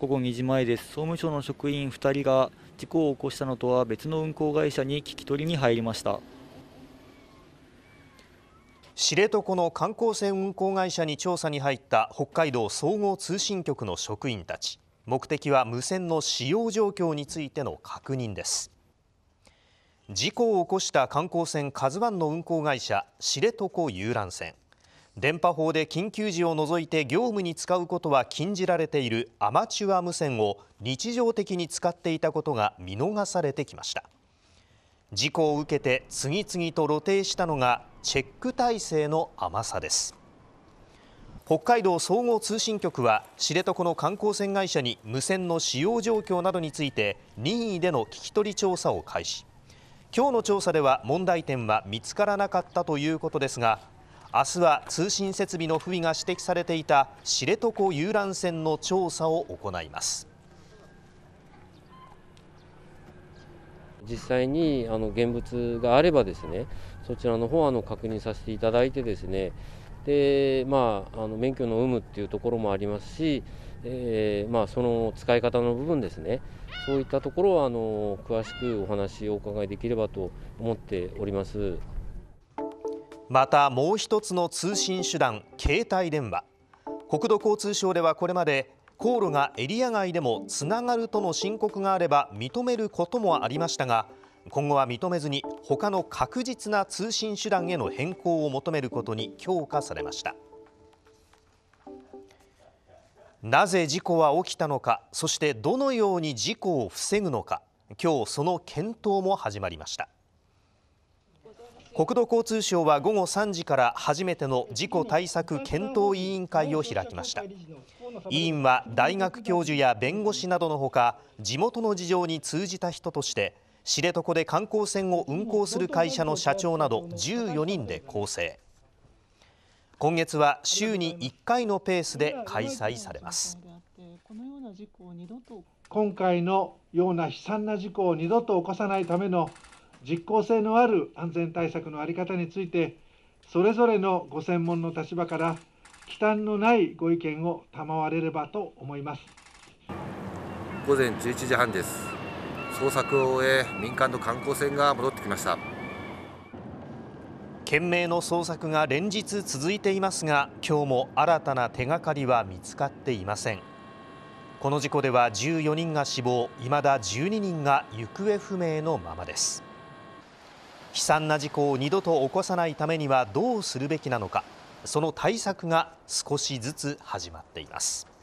午後2時前です総務省の職員2人が事故を起こしたのとは別の運航会社に聞き取りに入りました知床の観光船運航会社に調査に入った北海道総合通信局の職員たち目的は無線の使用状況についての確認です事故を起こした観光船「k a z u の運航会社知床遊覧船電波法で緊急時を除いて業務に使うことは禁じられているアマチュア無線を日常的に使っていたことが見逃されてきました事故を受けて次々と露呈したのがチェック体制の甘さです北海道総合通信局は知床の観光船会社に無線の使用状況などについて任意での聞き取り調査を開始今日の調査では問題点は見つからなかったということですが明日は通信設備の不備が指摘されていた知床遊覧船の調査を行います実際にあの現物があればですねそちらの方あの確認させていただいてですねでまあ、あの免許の有無っていうところもありますし、えー、まあ、その使い方の部分ですねそういったところはあの詳しくお話をお伺いできればと思っております。またもう1つの通信手段携帯電話国土交通省ではこれまで航路がエリア外でもつながるとの申告があれば認めることもありましたが今後は認めずに他の確実な通信手段への変更を求めることに強化されましたなぜ事故は起きたのかそしてどのように事故を防ぐのか今日その検討も始まりました国土交通省は午後3時から初めての事故対策検討委員会を開きました委員は大学教授や弁護士などのほか地元の事情に通じた人として知床で観光船を運航する会社の社長など14人で構成今月は週に1回のペースで開催されます今回のような悲惨な事故を二度と起こさないための実効性のある安全対策の在り方についてそれぞれのご専門の立場から忌憚のないご意見を賜れればと思います午前11時半です捜索を終え民間の観光船が戻ってきました懸命の捜索が連日続いていますが今日も新たな手がかりは見つかっていませんこの事故では14人が死亡いまだ12人が行方不明のままです悲惨な事故を二度と起こさないためにはどうするべきなのかその対策が少しずつ始まっています。